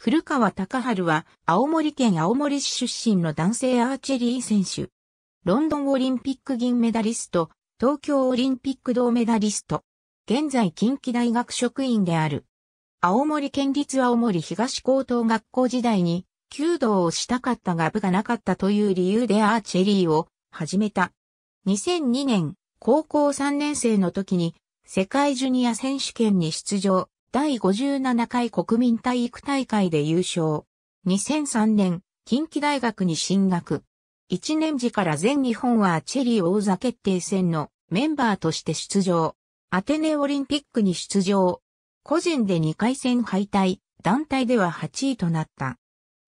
古川隆春は青森県青森市出身の男性アーチェリー選手。ロンドンオリンピック銀メダリスト、東京オリンピック銅メダリスト。現在近畿大学職員である。青森県立青森東高等学校時代に弓道をしたかったが部がなかったという理由でアーチェリーを始めた。2002年、高校3年生の時に世界ジュニア選手権に出場。第57回国民体育大会で優勝。2003年、近畿大学に進学。1年時から全日本はチェリー王座決定戦のメンバーとして出場。アテネオリンピックに出場。個人で2回戦敗退、団体では8位となった。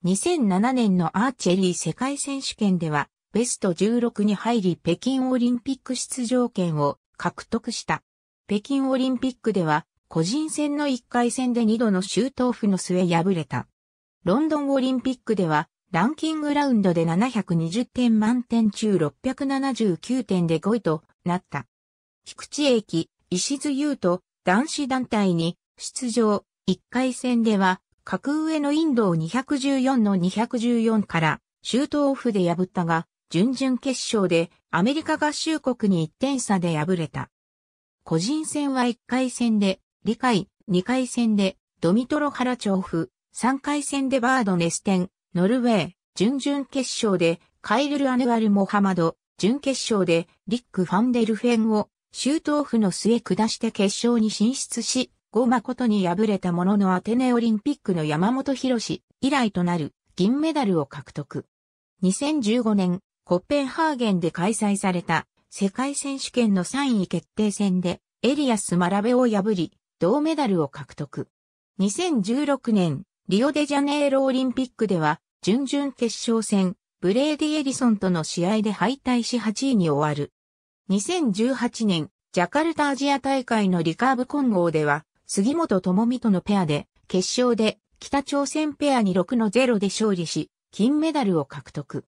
2007年のアーチェリー世界選手権では、ベスト16に入り北京オリンピック出場権を獲得した。北京オリンピックでは個人戦の1回戦で2度のシュートオフの末敗れた。ロンドンオリンピックでは、ランキングラウンドで720点満点中679点で5位となった。菊池駅、石津優と男子団体に出場、1回戦では、格上のインドを214の214からシュートオフで破ったが、準々決勝でアメリカ合衆国に1点差で敗れた。個人戦は1回戦で理解、二回戦でドミトロハラ調布、三回戦でバードネステン、ノルウェー、準々決勝でカイルル・アヌアル・モハマド、準決勝でリック・ファンデルフェンを周オフの末下して決勝に進出し、ゴマコトに敗れたもののアテネオリンピックの山本博史以来となる銀メダルを獲得。2015年、コッペンハーゲンで開催された世界選手権の3位決定戦でエリアス・マラベを破り、銅メダルを獲得。2016年、リオデジャネイロオリンピックでは、準々決勝戦、ブレーディ・エリソンとの試合で敗退し8位に終わる。2018年、ジャカルタアジア大会のリカーブ混合では、杉本智美とのペアで、決勝で北朝鮮ペアに6の0で勝利し、金メダルを獲得。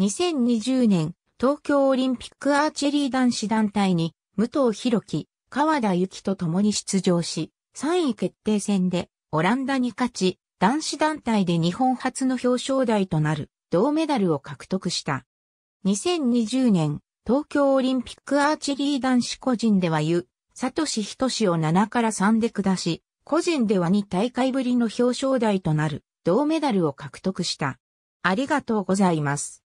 2020年、東京オリンピックアーチェリー男子団体に、武藤博樹、川田幸と共に出場し、3位決定戦でオランダに勝ち、男子団体で日本初の表彰台となる銅メダルを獲得した。2020年、東京オリンピックアーチェリー男子個人ではゆ、サトシヒトシを7から3で下し、個人では2大会ぶりの表彰台となる銅メダルを獲得した。ありがとうございます。